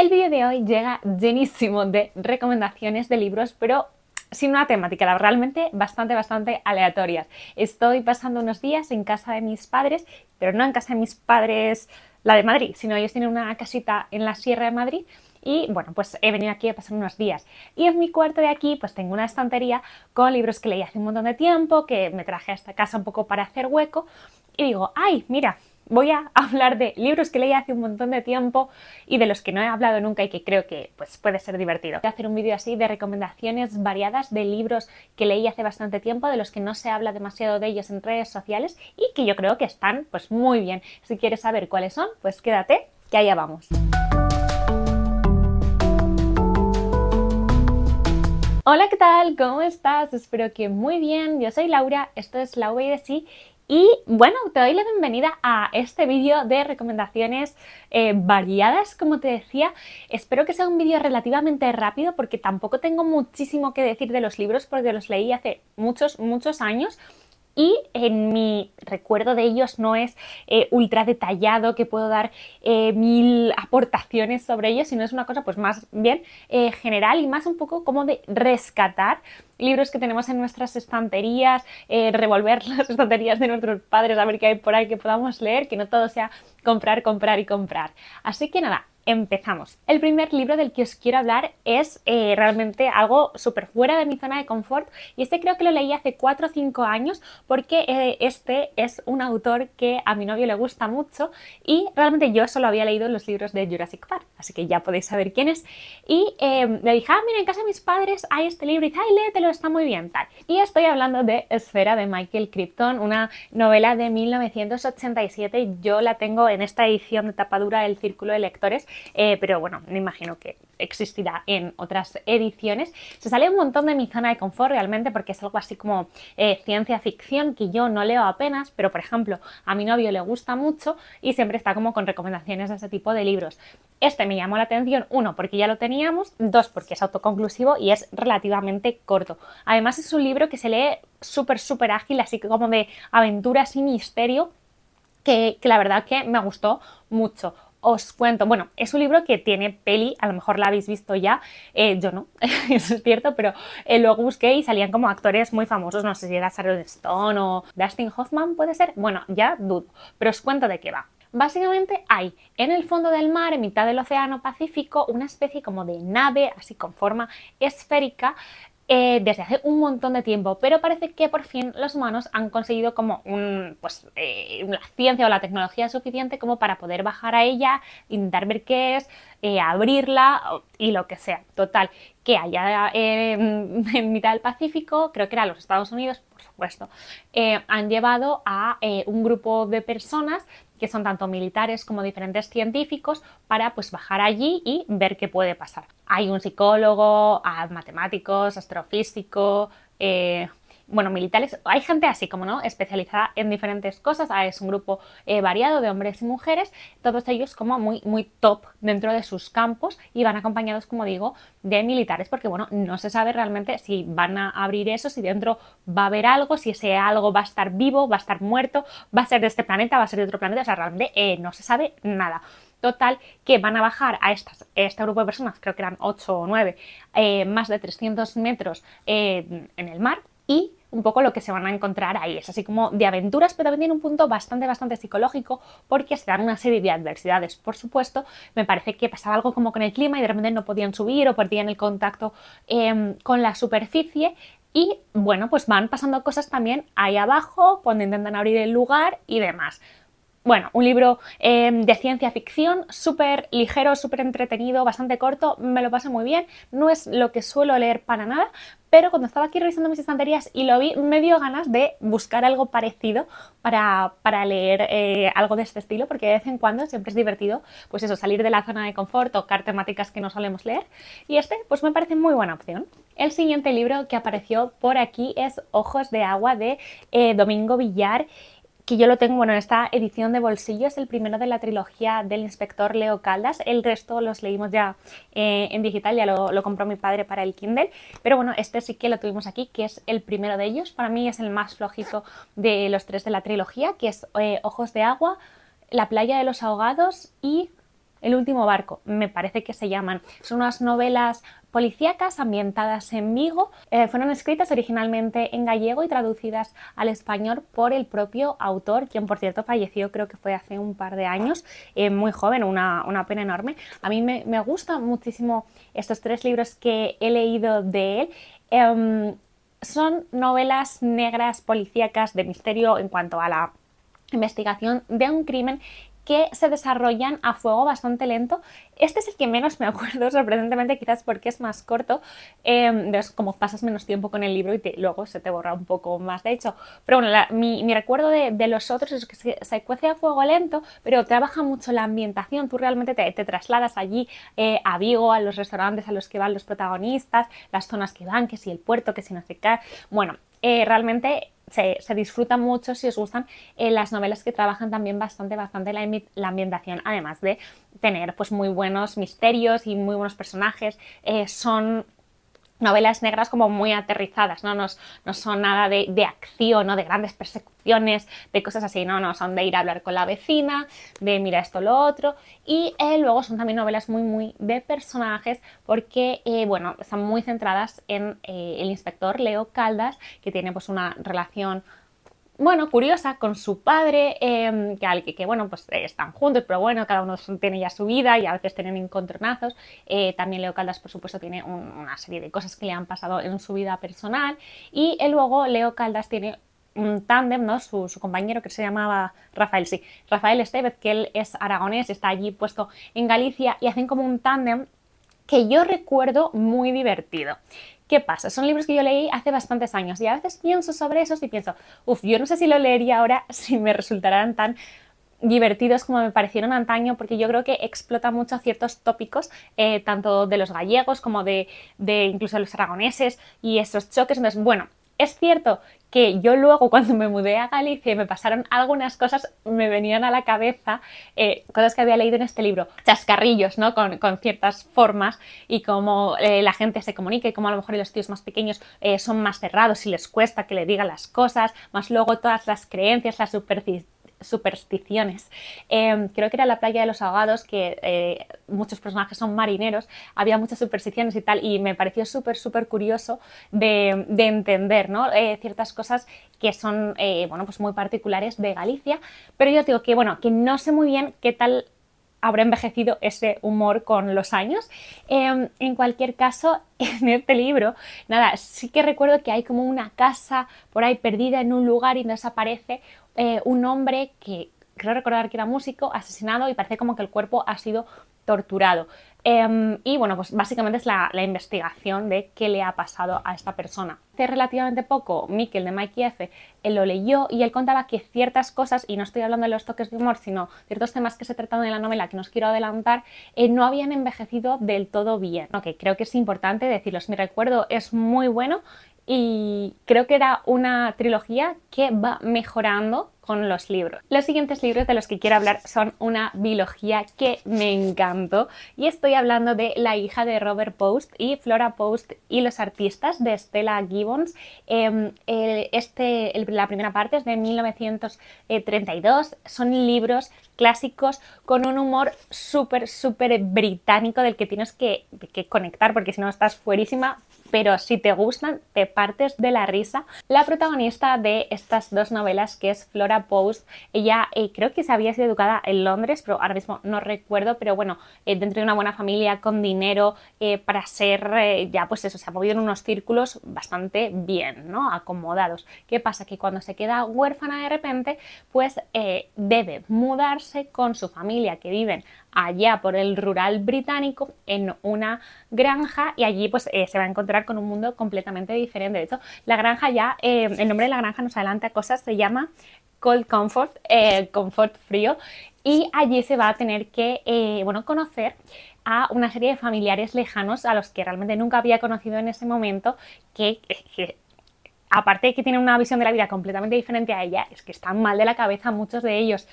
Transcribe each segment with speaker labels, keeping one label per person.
Speaker 1: El vídeo de hoy llega llenísimo de recomendaciones de libros, pero sin una temática, realmente bastante, bastante aleatorias. Estoy pasando unos días en casa de mis padres, pero no en casa de mis padres, la de Madrid, sino ellos tienen una casita en la Sierra de Madrid y bueno, pues he venido aquí a pasar unos días. Y en mi cuarto de aquí pues tengo una estantería con libros que leí hace un montón de tiempo, que me traje a esta casa un poco para hacer hueco y digo, ay, mira, voy a hablar de libros que leí hace un montón de tiempo y de los que no he hablado nunca y que creo que pues, puede ser divertido. Voy a hacer un vídeo así de recomendaciones variadas de libros que leí hace bastante tiempo, de los que no se habla demasiado de ellos en redes sociales y que yo creo que están pues muy bien. Si quieres saber cuáles son, pues quédate, que allá vamos. Hola, ¿qué tal? ¿Cómo estás? Espero que muy bien. Yo soy Laura, esto es La Sí y bueno, te doy la bienvenida a este vídeo de recomendaciones eh, variadas, como te decía. Espero que sea un vídeo relativamente rápido porque tampoco tengo muchísimo que decir de los libros porque los leí hace muchos, muchos años y en mi recuerdo de ellos no es eh, ultra detallado, que puedo dar eh, mil aportaciones sobre ellos, sino es una cosa pues más bien eh, general y más un poco como de rescatar libros que tenemos en nuestras estanterías, revolver las estanterías de nuestros padres, a ver qué hay por ahí que podamos leer, que no todo sea comprar, comprar y comprar. Así que nada, empezamos. El primer libro del que os quiero hablar es realmente algo súper fuera de mi zona de confort y este creo que lo leí hace 4 o 5 años porque este es un autor que a mi novio le gusta mucho y realmente yo solo había leído los libros de Jurassic Park, así que ya podéis saber quién es. Y em, le dije, ah, mira, en casa de mis padres hay este libro y dice, ay, léetelo, está muy bien, tal. Y estoy hablando de Esfera de Michael Crichton, una novela de 1987. Yo la tengo en esta edición de Tapadura del Círculo de Lectores, eh, pero bueno, me imagino que existirá en otras ediciones. Se sale un montón de mi zona de confort realmente porque es algo así como eh, ciencia ficción que yo no leo apenas, pero por ejemplo a mi novio le gusta mucho y siempre está como con recomendaciones de ese tipo de libros. Este me llamó la atención, uno, porque ya lo teníamos, dos, porque es autoconclusivo y es relativamente corto. Además es un libro que se lee súper, súper ágil, así como de aventuras y misterio, que la verdad que me gustó mucho os cuento. Bueno, es un libro que tiene peli, a lo mejor la habéis visto ya, eh, yo no, eso es cierto, pero lo eh, luego busqué y salían como actores muy famosos, no sé si era Sharon Stone o Dustin Hoffman, puede ser. Bueno, ya dudo, pero os cuento de qué va. Básicamente hay en el fondo del mar, en mitad del océano Pacífico, una especie como de nave, así con forma esférica, eh, desde hace un montón de tiempo, pero parece que por fin los humanos han conseguido como un, pues, eh, la ciencia o la tecnología suficiente como para poder bajar a ella, intentar ver qué es, eh, abrirla y lo que sea. Total, que allá em, en mitad del Pacífico, creo que era los Estados Unidos, por supuesto, han llevado a un grupo de personas que son tanto militares como diferentes científicos, para pues bajar allí y ver qué puede pasar. Hay un psicólogo, matemáticos, astrofísico, eh, bueno, militares, hay gente así como no, especializada en diferentes cosas, ah, es un grupo eh, variado de hombres y mujeres, todos ellos como muy, muy top dentro de sus campos y van acompañados, como digo, de militares, porque bueno, no se sabe realmente si van a abrir eso, si dentro va a haber algo, si ese algo va a estar vivo, va a estar muerto, va a ser de este planeta, va a ser de otro planeta, o sea, realmente eh, no se sabe nada. Total, que van a bajar a estas, este grupo de personas, creo que eran 8 o 9, eh, más de 300 metros en el mar y un poco lo que se van a encontrar ahí. Es así como de aventuras, pero también tiene un punto bastante, bastante psicológico porque se dan una serie de adversidades. Por supuesto, me parece que pasaba algo como con el clima y de repente no podían subir o perdían el contacto em, con la superficie. Y bueno, pues van pasando cosas también ahí abajo cuando intentan abrir el lugar y demás bueno, un libro em, de ciencia ficción, súper ligero, súper entretenido, bastante corto, me lo pasa muy bien, no es lo que suelo leer para nada, pero cuando estaba aquí revisando mis estanterías y lo vi, me dio ganas de buscar algo parecido para, leer eh, algo de este estilo, porque de vez en cuando siempre es divertido, pues eso, salir de la zona de confort, tocar temáticas que no solemos leer, y este pues me parece muy buena opción. El siguiente libro que apareció por aquí es Ojos de Agua de eh, Domingo Villar que yo lo tengo, bueno, en esta edición de bolsillo es el primero de la trilogía del inspector Leo Caldas, el resto los leímos ya eh, en digital, ya lo, compró mi padre para el Kindle, pero bueno, este sí que lo tuvimos aquí, que es el primero de ellos, para mí es el más flojito de los tres de la trilogía, que es eh, Ojos de Agua, La Playa de los Ahogados y el último barco, me parece que se llaman. Son unas novelas policíacas ambientadas en Vigo. Eh, fueron escritas originalmente en gallego y traducidas al español por el propio autor, quien por cierto falleció creo que fue hace un par de años, eh, muy joven, una, pena enorme. A mí me, gustan muchísimo estos tres libros que he leído de él. Em, son novelas negras policíacas de misterio en cuanto a la investigación de un crimen que se desarrollan a fuego bastante lento. Este es el que menos me acuerdo, sorprendentemente, quizás porque es más corto. Em, como pasas menos tiempo con el libro y luego se te borra un poco más, de hecho. Pero bueno, mi, recuerdo de, los otros es que se, cuece a fuego lento, pero trabaja mucho la ambientación. Tú realmente te, trasladas allí eh, a Vigo, a los restaurantes a los que van los protagonistas, las zonas que van, que si el puerto, que si no se cae. Bueno, eh, realmente se, disfruta mucho si os gustan eh, las novelas que trabajan también bastante, bastante la, la, ambientación, además de tener pues muy buenos misterios y muy buenos personajes. Eh, son novelas negras como muy aterrizadas, no, son nada de, de acción, ¿no? de grandes persecuciones, de cosas así, no, no, son de ir a hablar con la vecina, de mira esto, lo otro, y eh, luego son también novelas muy, muy de personajes, porque, eh, bueno, están muy centradas en eh, el inspector Leo Caldas, que tiene pues una relación bueno, curiosa con su padre, em, que, que, bueno, pues eh, están juntos, pero bueno, cada uno tiene ya su vida y a veces tienen encontronazos. Eh, también Leo Caldas, por supuesto, tiene una serie de cosas que le han pasado en su vida personal. Y eh, luego Leo Caldas tiene un tándem, ¿no? Su, su, compañero que se llamaba Rafael, sí, Rafael Estevez, que él es aragonés, está allí puesto en Galicia y hacen como un tándem que yo recuerdo muy divertido. ¿Qué pasa? Son libros que yo leí hace bastantes años y a veces pienso sobre esos y pienso, uff, yo no sé si lo leería ahora si me resultarán tan divertidos como me parecieron antaño, porque yo creo que explota mucho ciertos tópicos, eh, tanto de los gallegos como de, de incluso los aragoneses y esos choques. Entonces, bueno, es cierto que yo luego cuando me mudé a Galicia y me pasaron algunas cosas, me venían a la cabeza eh, cosas que había leído en este libro, chascarrillos, ¿no? Con, ciertas formas y cómo eh, la gente se comunica y cómo a lo mejor los tíos más pequeños eh, son más cerrados y les cuesta que le digan las cosas, más luego todas las creencias, las supersticiones supersticiones. Em, creo que era la playa de los ahogados, que eh, muchos personajes son marineros, había muchas supersticiones y tal, y me pareció súper, súper curioso de, entender eh, ciertas cosas que son eh, bueno, pues muy particulares de Galicia, pero yo digo que, bueno, que no sé muy bien qué tal habrá envejecido ese humor con los años. Em, en cualquier caso, en este libro, nada, sí que recuerdo que hay como una casa por ahí perdida en un lugar y nos aparece eh, un hombre que creo recordar que era músico, asesinado y parece como que el cuerpo ha sido torturado. Em, y bueno, pues básicamente es la, investigación de qué le ha pasado a esta persona. Hace relativamente poco, Mikel de Mikey F. Él lo leyó y él contaba que ciertas cosas, y no estoy hablando de los toques de humor, sino ciertos temas que se trataron en la novela que nos quiero adelantar, eh, no habían envejecido del todo bien. creo que es importante decirlos. Mi recuerdo es muy bueno y creo que era una trilogía que va mejorando los libros. Los siguientes libros de los que quiero hablar son una biología que me encantó y estoy hablando de La hija de Robert Post y Flora Post y los artistas de Stella Gibbons. Em, este, la primera parte es de 1932, son libros clásicos con un humor súper, súper británico del que tienes que, que conectar porque si no estás fuerísima pero si te gustan te partes de la risa. La protagonista de estas dos novelas que es Flora Post. Ella eh, creo que se había sido educada en Londres, pero ahora mismo no recuerdo, pero bueno, eh, dentro de una buena familia, con dinero, eh, para ser, ya pues eso, se ha movido en unos círculos bastante bien, ¿no? Acomodados. ¿Qué pasa? Que cuando se queda huérfana de repente, pues debe mudarse con su familia que viven allá por el rural británico en una granja y allí pues se va a encontrar con un mundo completamente diferente. De hecho, la granja ya, el nombre de la granja nos adelanta cosas, se llama Cold Comfort, el eh, Comfort Frío, y allí se va a tener que eh, bueno, conocer a una serie de familiares lejanos a los que realmente nunca había conocido en ese momento, que, que aparte de que tienen una visión de la vida completamente diferente a ella, es que están mal de la cabeza muchos de ellos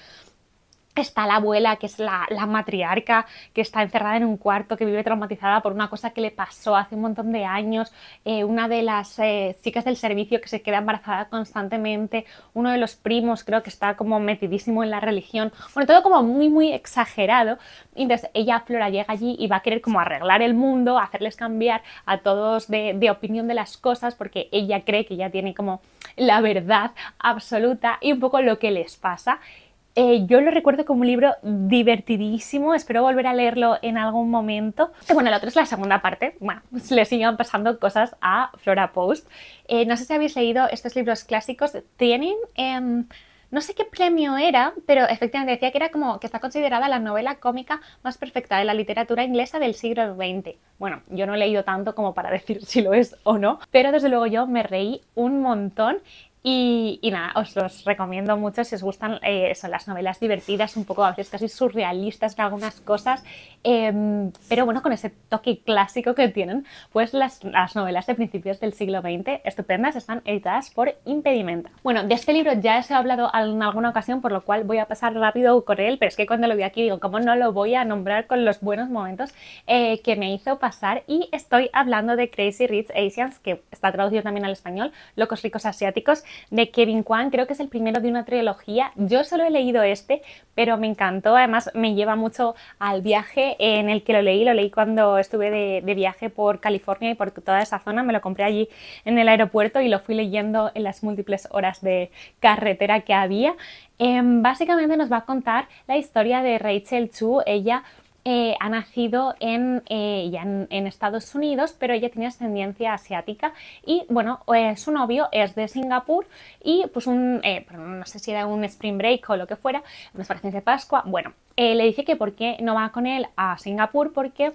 Speaker 1: está la abuela, que es la, matriarca, que está encerrada en un cuarto, que vive traumatizada por una cosa que le pasó hace un montón de años, eh, una de las eh, chicas del servicio que se queda embarazada constantemente, uno de los primos creo que está como metidísimo en la religión, bueno, todo como muy, muy exagerado. entonces ella, Flora, llega allí y va a querer como arreglar el mundo, hacerles cambiar a todos de, de opinión de las cosas, porque ella cree que ya tiene como la verdad absoluta y un poco lo que les pasa. Eh, yo lo recuerdo como un libro divertidísimo, espero volver a leerlo en algún momento. bueno, el otro es la segunda parte, bueno, pues le siguen pasando cosas a Flora Post. Eh, no sé si habéis leído estos libros clásicos, tienen... Em, no sé qué premio era, pero efectivamente decía que era como que está considerada la novela cómica más perfecta de la literatura inglesa del siglo XX. Bueno, yo no he leído tanto como para decir si lo es o no, pero desde luego yo me reí un montón y, nada, os los recomiendo mucho si os gustan eh, son las novelas divertidas, un poco a veces casi surrealistas en algunas cosas, em, pero bueno, con ese toque clásico que tienen, pues las, novelas de principios del siglo XX, estupendas, están editadas por Impedimenta. Bueno, de este libro ya os he hablado en alguna ocasión, por lo cual voy a pasar rápido con él, pero es que cuando lo vi aquí digo, ¿cómo no lo voy a nombrar con los buenos momentos eh, que me hizo pasar? Y estoy hablando de Crazy Rich Asians, que está traducido también al español, Locos Ricos Asiáticos, de Kevin Kwan, creo que es el primero de una trilogía. Yo solo he leído este, pero me encantó, además me lleva mucho al viaje en el que lo leí, lo leí cuando estuve de, viaje por California y por toda esa zona, me lo compré allí en el aeropuerto y lo fui leyendo en las múltiples horas de carretera que había. Em, básicamente nos va a contar la historia de Rachel Chu, ella eh, ha nacido en, eh, ya en, Estados Unidos, pero ella tiene ascendencia asiática y bueno, eh, su novio es de Singapur y pues un, no sé si era un spring break o lo que fuera, unas vacaciones de Pascua, bueno, le dice que por qué no va con él a Singapur porque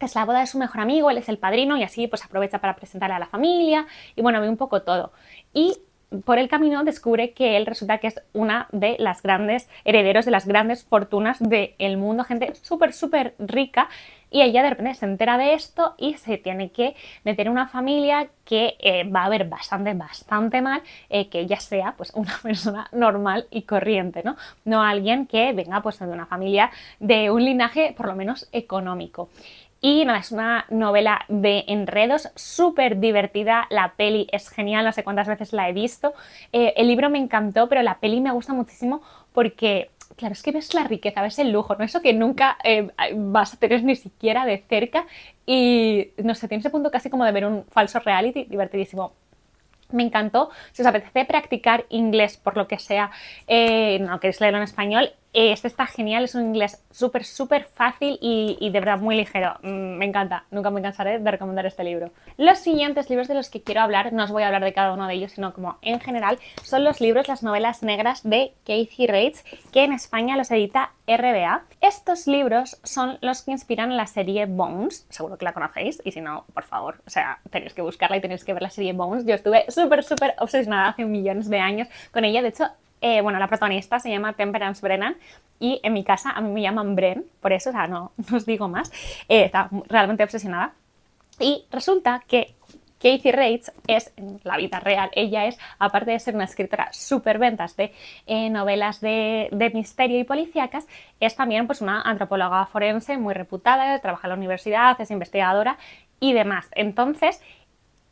Speaker 1: es la boda de su mejor amigo, él es el padrino y así pues aprovecha para presentarle a la familia y bueno, ve un poco todo. Y por el camino descubre que él resulta que es una de las grandes herederos de las grandes fortunas del mundo, gente súper, súper rica. Y ella de repente se entera de esto y se tiene que meter en una familia que eh, va a ver bastante, bastante mal eh, que ella sea pues una persona normal y corriente, ¿no? No alguien que venga pues de una familia de un linaje por lo menos económico. Y nada, es una novela de enredos súper divertida. La peli es genial, no sé cuántas veces la he visto. Eh, el libro me encantó, pero la peli me gusta muchísimo porque claro, es que ves la riqueza, ves el lujo, no eso que nunca eh, vas a tener ni siquiera de cerca y no sé, tiene ese punto casi como de ver un falso reality divertidísimo. Me encantó. Si os apetece practicar inglés por lo que sea, eh, no queréis leerlo en español, este está genial, es un inglés súper, súper fácil y, de verdad muy ligero. Mm, me encanta, nunca me cansaré de recomendar este libro. Los siguientes libros de los que quiero hablar, no os voy a hablar de cada uno de ellos, sino como en general, son los libros, las novelas negras de Casey Reitz, que en España los edita RBA. Estos libros son los que inspiran la serie Bones, seguro que la conocéis, y si no, por favor, o sea, tenéis que buscarla y tenéis que ver la serie Bones. Yo estuve súper, súper obsesionada hace millones de años con ella, de hecho, eh, bueno, la protagonista se llama Temperance Brennan y en mi casa a mí me llaman Bren, por eso, o sea, no, os digo más, eh, está realmente obsesionada. Y resulta que Casey Reitz es, la vida real, ella es, aparte de ser una escritora súper ventas de eh, novelas de, misterio y policíacas, es también pues, una antropóloga forense muy reputada, trabaja en la universidad, es investigadora y demás. Entonces,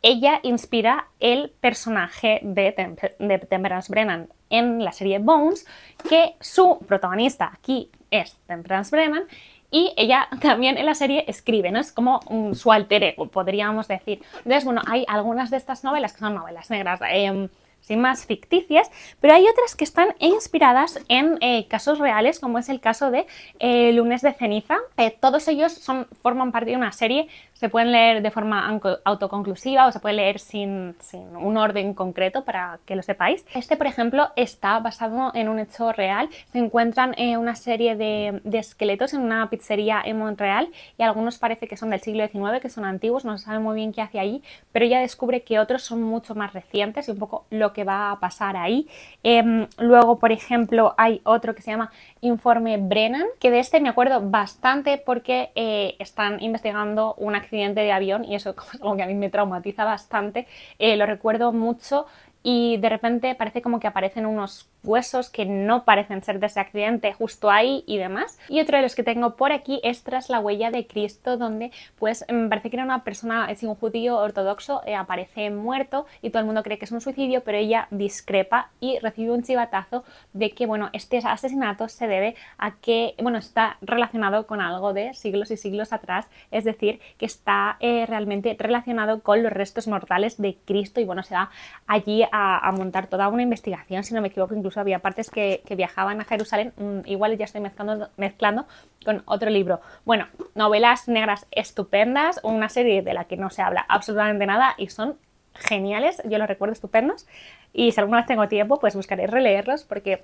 Speaker 1: ella inspira el personaje de Temperance Brennan en la serie Bones, que su protagonista aquí es Temperance Brennan y ella también en la serie escribe, ¿no? Es como su alter ego, podríamos decir. Entonces, bueno, hay algunas de estas novelas que son novelas negras, em, sin más ficticias, pero hay otras que están inspiradas en eh, casos reales, como es el caso de eh, Lunes de Ceniza. Eh, todos ellos forman parte de una serie se pueden leer de forma autoconclusiva o se puede leer sin, un orden concreto para que lo sepáis. Este, por ejemplo, está basado en un hecho real. Se encuentran eh, una serie de, esqueletos en una pizzería en Montreal y algunos parece que son del siglo XIX, que son antiguos, no se sabe muy bien qué hace ahí, pero ya descubre que otros son mucho más recientes y un poco lo que va a pasar ahí. Em, luego, por ejemplo, hay otro que se llama Informe Brennan, que de este me acuerdo bastante porque eh, están investigando una accidente de avión y eso es que a mí me traumatiza bastante. Eh, lo recuerdo mucho y de repente parece como que aparecen unos huesos que no parecen ser de ese accidente justo ahí y demás. Y otro de los que tengo por aquí es tras la huella de Cristo, donde pues me parece que era una persona, es un judío ortodoxo, eh, aparece muerto y todo el mundo cree que es un suicidio, pero ella discrepa y recibe un chivatazo de que, bueno, este asesinato se debe a que, bueno, está relacionado con algo de siglos y siglos atrás, es decir, que está eh, realmente relacionado con los restos mortales de Cristo y, bueno, se va allí a montar toda una investigación, si no me equivoco, incluso había partes que, viajaban a Jerusalén, mm, igual ya estoy mezclando, mezclando con otro libro. Bueno, novelas negras estupendas, una serie de la que no se habla absolutamente nada y son geniales, yo los recuerdo estupendos y si alguna vez tengo tiempo pues buscaré releerlos porque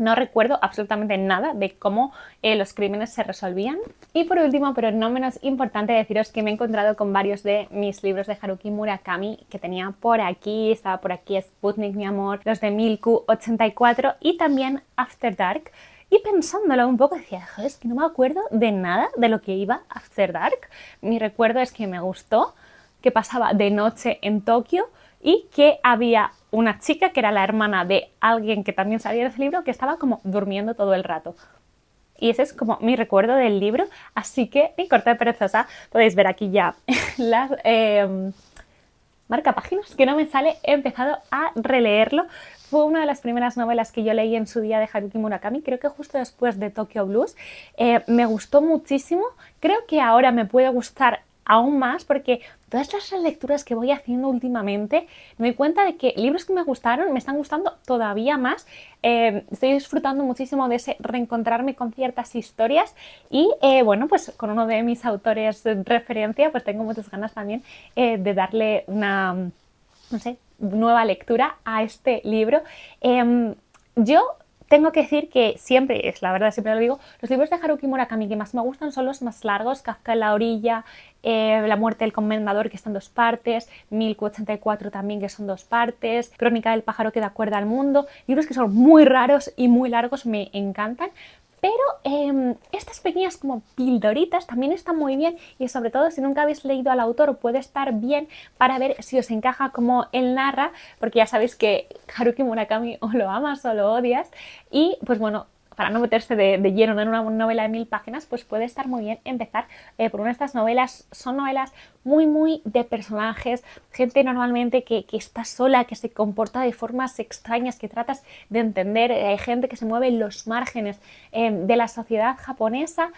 Speaker 1: no recuerdo absolutamente nada de cómo eh, los crímenes se resolvían. Y por último, pero no menos importante, deciros que me he encontrado con varios de mis libros de Haruki Murakami que tenía por aquí, estaba por aquí Sputnik, mi amor, los de Milku 84 y también After Dark. Y pensándolo un poco decía, joder, es que no me acuerdo de nada de lo que iba After Dark. Mi recuerdo es que me gustó, que pasaba de noche en Tokio y que había una chica que era la hermana de alguien que también salía de ese libro que estaba como durmiendo todo el rato. Y ese es como mi recuerdo del libro, así que mi corta de perezosa, ¿ah? podéis ver aquí ya las eh, em, marca páginas que no me sale, he empezado a releerlo. Fue una de las primeras novelas que yo leí en su día de Haruki Murakami, creo que justo después de Tokyo Blues. Eh, me gustó muchísimo, creo que ahora me puede gustar aún más porque todas las lecturas que voy haciendo últimamente me doy cuenta de que libros que me gustaron me están gustando todavía más. Em, estoy disfrutando muchísimo de ese reencontrarme con ciertas historias y eh, bueno, pues con uno de mis autores de referencia pues tengo muchas ganas también eh, de darle una, no sé, nueva lectura a este libro. Em, yo tengo que decir que siempre, es la verdad, siempre lo digo, los libros de Haruki Murakami que más me gustan son los más largos, Kafka en la orilla, eh, La muerte del comendador, que están dos partes, 1084 también, que son dos partes, Crónica del pájaro que da cuerda al mundo, libros que son muy raros y muy largos, me encantan, pero em, estas pequeñas como pildoritas también están muy bien y sobre todo si nunca habéis leído al autor puede estar bien para ver si os encaja como él narra, porque ya sabéis que Haruki Murakami o lo amas o lo odias y pues bueno, para no meterse de, lleno en una novela de mil páginas, pues puede estar muy bien empezar eh, por una de estas novelas. Son novelas muy, muy de personajes, gente normalmente que, está sola, que se comporta de formas extrañas, que tratas de entender, eh, hay gente que se mueve en los márgenes eh, de la sociedad japonesa.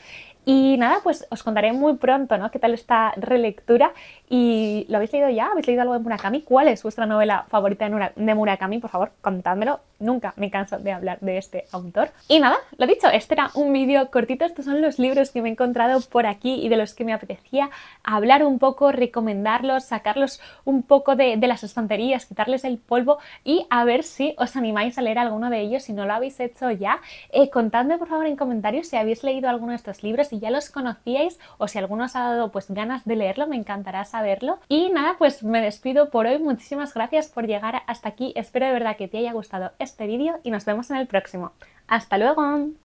Speaker 1: Y nada, pues os contaré muy pronto, ¿no? ¿Qué tal esta relectura? ¿Y lo habéis leído ya? ¿Habéis leído algo de Murakami? ¿Cuál es vuestra novela favorita de Murakami? Por favor, contádmelo. Nunca me canso de hablar de este autor. Y nada, lo dicho, este era un vídeo cortito. Estos son los libros que me he encontrado por aquí y de los que me apetecía hablar un poco recomendarlos, sacarlos un poco de, las estanterías, quitarles el polvo y a ver si os animáis a leer alguno de ellos si no lo habéis hecho ya. Eh, contadme por favor en comentarios si habéis leído alguno de estos libros, si ya los conocíais o si alguno os ha dado pues ganas de leerlo, me encantará saberlo. Y nada, pues me despido por hoy, muchísimas gracias por llegar hasta aquí, espero de verdad que te haya gustado este vídeo y nos vemos en el próximo. ¡Hasta luego!